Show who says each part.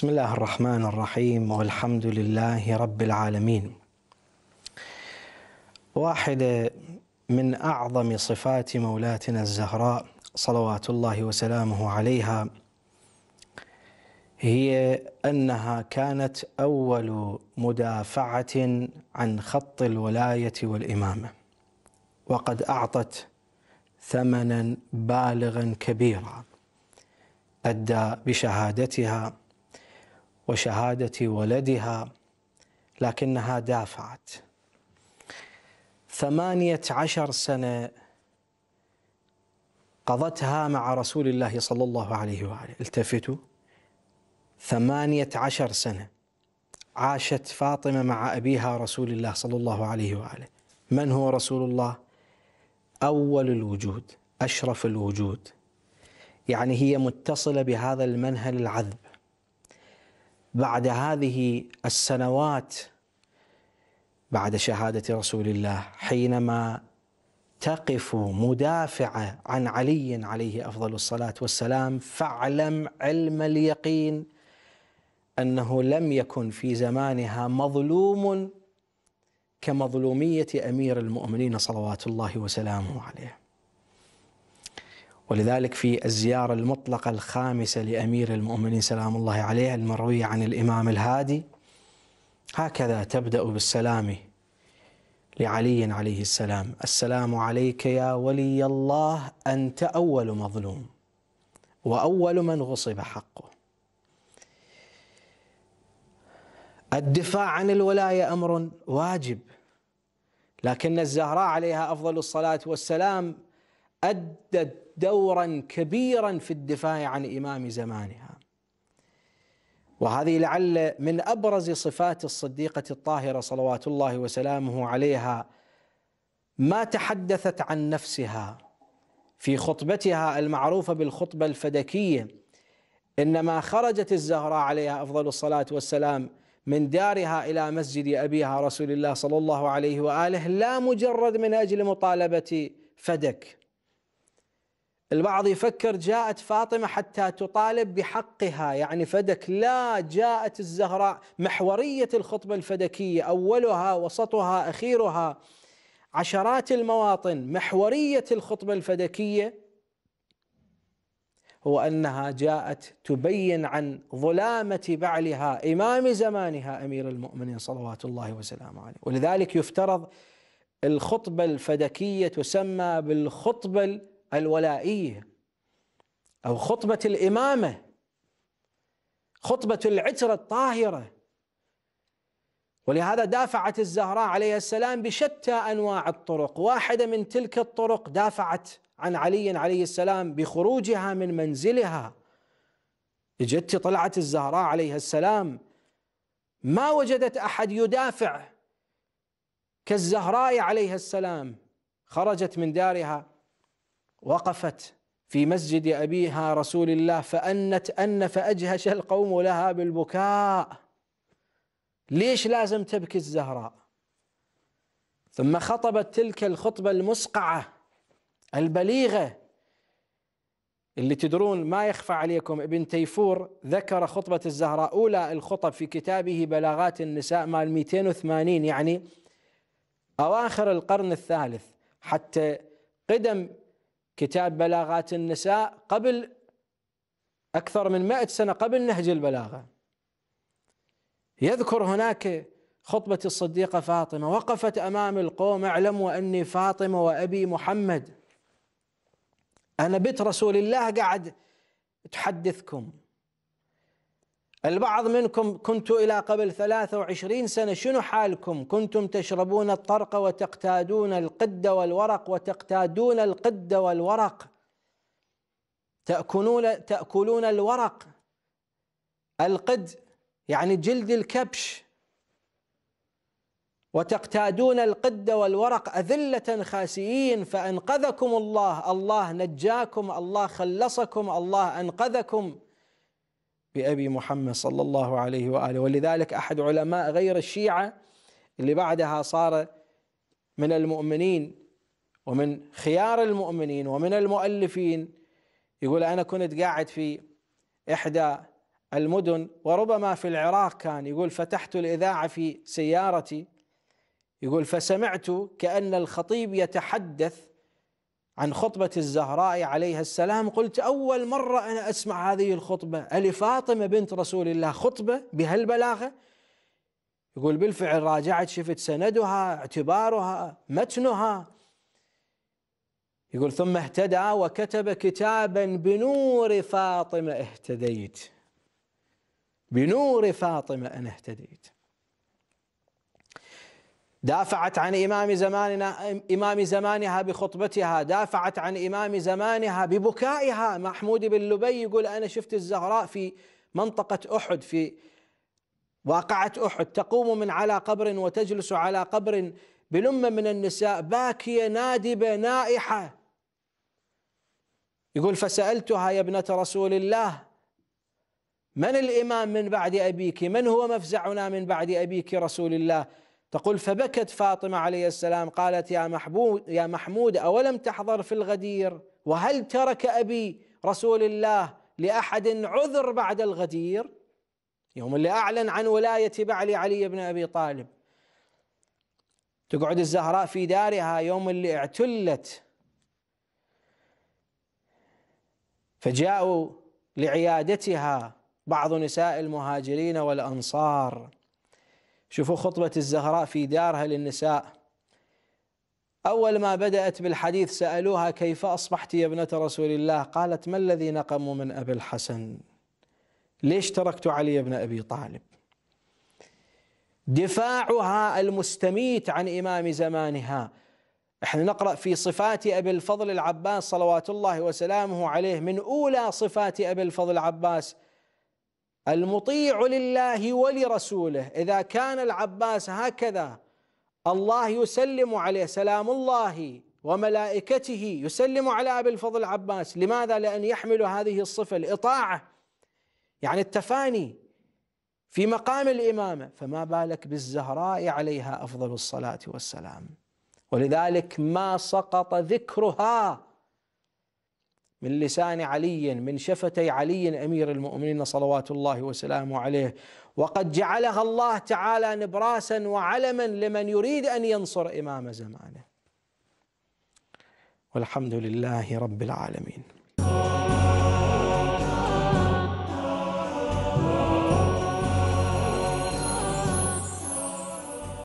Speaker 1: بسم الله الرحمن الرحيم والحمد لله رب العالمين واحدة من أعظم صفات مولاتنا الزهراء صلوات الله وسلامه عليها هي أنها كانت أول مدافعة عن خط الولاية والإمامة وقد أعطت ثمنا بالغا كبيرا أدى بشهادتها وشهاده ولدها لكنها دافعت ثمانيه عشر سنه قضتها مع رسول الله صلى الله عليه واله التفتوا ثمانيه عشر سنه عاشت فاطمه مع ابيها رسول الله صلى الله عليه واله من هو رسول الله اول الوجود اشرف الوجود يعني هي متصله بهذا المنهل العذب بعد هذه السنوات بعد شهاده رسول الله حينما تقف مدافعه عن علي عليه افضل الصلاه والسلام فاعلم علم اليقين انه لم يكن في زمانها مظلوم كمظلوميه امير المؤمنين صلوات الله وسلامه عليه ولذلك في الزيارة المطلقة الخامسة لأمير المؤمنين سلام الله عليه المروية عن الإمام الهادي هكذا تبدأ بالسلام لعلي عليه السلام السلام عليك يا ولي الله أنت أول مظلوم وأول من غصب حقه الدفاع عن الولاية أمر واجب لكن الزهراء عليها أفضل الصلاة والسلام أدت دورا كبيرا في الدفاع عن إمام زمانها وهذه لعل من أبرز صفات الصديقة الطاهرة صلوات الله وسلامه عليها ما تحدثت عن نفسها في خطبتها المعروفة بالخطبة الفدكية إنما خرجت الزهراء عليها أفضل الصلاة والسلام من دارها إلى مسجد أبيها رسول الله صلى الله عليه وآله لا مجرد من أجل مطالبة فدك البعض يفكر جاءت فاطمة حتى تطالب بحقها يعني فدك لا جاءت الزهراء محورية الخطبة الفدكية أولها وسطها أخيرها عشرات المواطن محورية الخطبة الفدكية هو أنها جاءت تبين عن ظلامة بعلها إمام زمانها أمير المؤمنين صلوات الله وسلامه عليه ولذلك يفترض الخطبة الفدكية تسمى بالخطبة الولائية أو خطبة الإمامة خطبة العترة الطاهرة ولهذا دافعت الزهراء عليه السلام بشتى أنواع الطرق واحدة من تلك الطرق دافعت عن علي عليه السلام بخروجها من منزلها اجت طلعت الزهراء عليه السلام ما وجدت أحد يدافع كالزهراء عليه السلام خرجت من دارها وقفت في مسجد أبيها رسول الله فأنت أن فأجهش القوم لها بالبكاء ليش لازم تبكي الزهراء ثم خطبت تلك الخطبة المسقعة البليغة اللي تدرون ما يخفى عليكم ابن تيفور ذكر خطبة الزهراء أولى الخطب في كتابه بلاغات النساء مال 280 يعني أواخر القرن الثالث حتى قدم كتاب بلاغات النساء قبل أكثر من مائة سنة قبل نهج البلاغة يذكر هناك خطبة الصديقة فاطمة وقفت أمام القوم اعلموا أني فاطمة وأبي محمد أنا بيت رسول الله قاعد تحدثكم البعض منكم كنت إلى قبل 23 سنة شنو حالكم كنتم تشربون الطرق وتقتادون القد والورق وتقتادون القد والورق تأكلون, تأكلون الورق القد يعني جلد الكبش وتقتادون القد والورق أذلة خاسئين فأنقذكم الله الله نجاكم الله خلصكم الله أنقذكم بأبي محمد صلى الله عليه وآله ولذلك أحد علماء غير الشيعة اللي بعدها صار من المؤمنين ومن خيار المؤمنين ومن المؤلفين يقول أنا كنت قاعد في إحدى المدن وربما في العراق كان يقول فتحت الإذاعة في سيارتي يقول فسمعت كأن الخطيب يتحدث عن خطبة الزهراء عليها السلام قلت أول مرة أنا أسمع هذه الخطبة ألفاطمة بنت رسول الله خطبة بهالبلاغة يقول بالفعل راجعت شفت سندها اعتبارها متنها يقول ثم اهتدى وكتب كتابا بنور فاطمة اهتديت بنور فاطمة أنا اهتديت دافعت عن إمام زماننا إمام زمانها بخطبتها دافعت عن إمام زمانها ببكائها محمود بن لبي يقول أنا شفت الزهراء في منطقة أحد في واقعة أحد تقوم من على قبر وتجلس على قبر بلمة من النساء باكية نادبة نائحة يقول فسألتها يا ابنة رسول الله من الإمام من بعد أبيك من هو مفزعنا من بعد أبيك رسول الله تقول فبكت فاطمة عليه السلام قالت يا محمود يا محمود أولم تحضر في الغدير وهل ترك أبي رسول الله لأحد عذر بعد الغدير يوم اللي أعلن عن ولاية بعلي علي بن أبي طالب تقعد الزهراء في دارها يوم اللي اعتلت فجاءوا لعيادتها بعض نساء المهاجرين والأنصار شوفوا خطبة الزهراء في دارها للنساء أول ما بدأت بالحديث سألوها كيف أصبحت يا ابنة رسول الله قالت ما الذي نقم من أبي الحسن ليش تركت علي بن أبي طالب دفاعها المستميت عن إمام زمانها احنا نقرأ في صفات أبي الفضل العباس صلوات الله وسلامه عليه من أولى صفات أبي الفضل العباس المطيع لله ولرسوله إذا كان العباس هكذا الله يسلم عليه سلام الله وملائكته يسلم على أبي الفضل العباس لماذا؟ لأن يحمل هذه الصفة الإطاعة يعني التفاني في مقام الإمامة فما بالك بالزهراء عليها أفضل الصلاة والسلام ولذلك ما سقط ذكرها من لسان علي من شفتي علي امير المؤمنين صلوات الله وسلامه عليه وقد جعلها الله تعالى نبراسا وعلما لمن يريد ان ينصر امام زمانه والحمد لله رب العالمين